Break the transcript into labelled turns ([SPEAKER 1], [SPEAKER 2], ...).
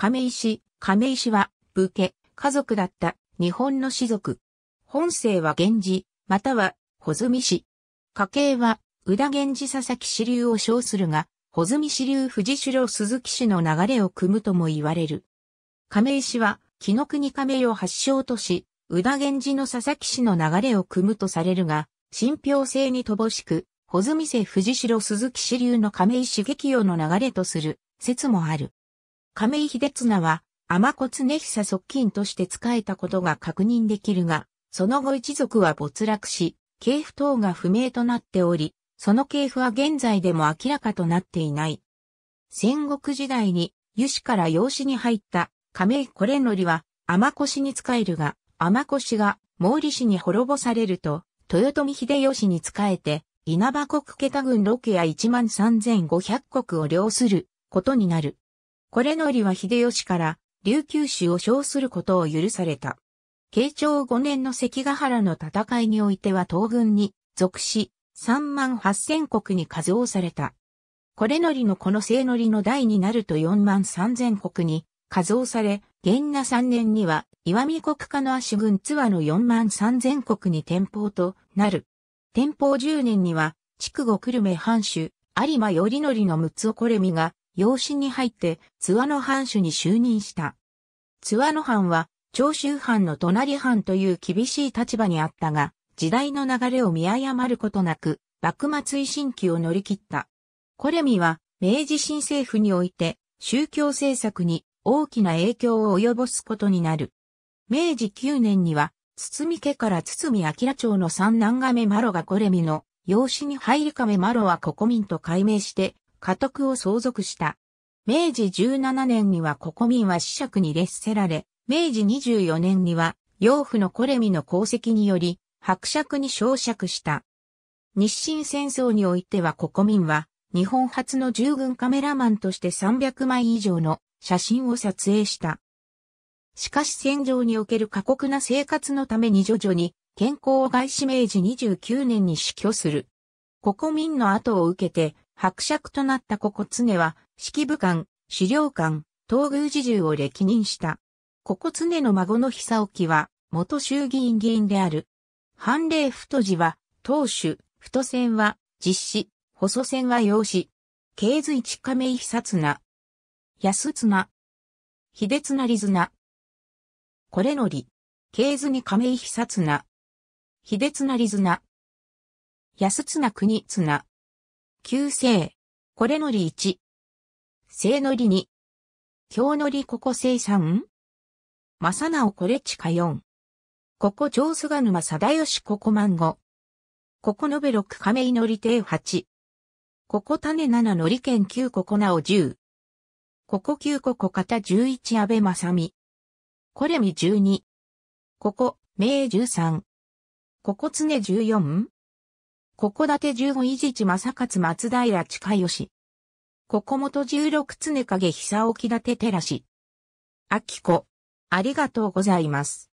[SPEAKER 1] 亀石、亀石は、武家、家族だった日本の士族。本姓は源氏、または、穂積氏。家系は、宇田源氏佐々木支流を称するが、穂積支流藤代鈴木氏の流れを組むとも言われる。亀石は、紀の国亀を発祥とし、宇田源氏の佐々木氏の流れを組むとされるが、信憑性に乏しく、穂積瀬藤代鈴木支流の亀石劇用の流れとする説もある。亀井秀綱は、天子常久側近として仕えたことが確認できるが、その後一族は没落し、系譜等が不明となっており、その系譜は現在でも明らかとなっていない。戦国時代に、油脂から養子に入った亀井これのりは、天子氏に仕えるが、天子氏が毛利氏に滅ぼされると、豊臣秀吉に仕えて、稲葉国桁軍ケや1万3500国を領することになる。これのりは秀吉から琉球史を称することを許された。慶長5年の関ヶ原の戦いにおいては東軍に属し、3万8000国に加増された。これのりのこの聖のりの代になると4万3000国に加増され、元那3年には岩見国家の足軍津和の4万3000国に転保となる。天保10年には、筑後久留米藩主、有馬頼則の六つおこれみが、養子に入って、津和野藩主に就任した。津和野藩は、長州藩の隣藩という厳しい立場にあったが、時代の流れを見誤ることなく、幕末維新期を乗り切った。コレミは、明治新政府において、宗教政策に大きな影響を及ぼすことになる。明治9年には、堤家から堤明町の三男亀マロがコレミの養子に入り亀マロは国民と改名して、家督を相続した。明治17年には国民は子爵に列せられ、明治24年には、養父のコレミの功績により、伯爵に昇爵した。日清戦争においては国民は、日本初の従軍カメラマンとして300枚以上の写真を撮影した。しかし戦場における過酷な生活のために徐々に健康を害し明治29年に死去する。国民の後を受けて伯爵となったここ常は、式部官、資料官、東宮侍従を歴任した。ここ常の孫の久沖は、元衆議院議員である。判例太字は、当主、太線は、実施、細線は用紙。経図一亀井久綱。安綱。
[SPEAKER 2] 秀綱利綱。これのり。経図に亀井久綱。秀綱利綱。安綱国綱。旧姓。これのり一、正のり二、京の
[SPEAKER 1] りここまさ正直これちか四、ここ上菅沼貞義ここ万五。ここ延べ六亀井のり亭八、ここ種七のり県9ここなお十、ここ九ここ方十一安倍正美。これみ十二、ここ、明十三、ここ常十四、ここだて十五伊地正勝松平近義。ここもと十六常影久沖立て照らし。
[SPEAKER 2] 子、ありがとうございます。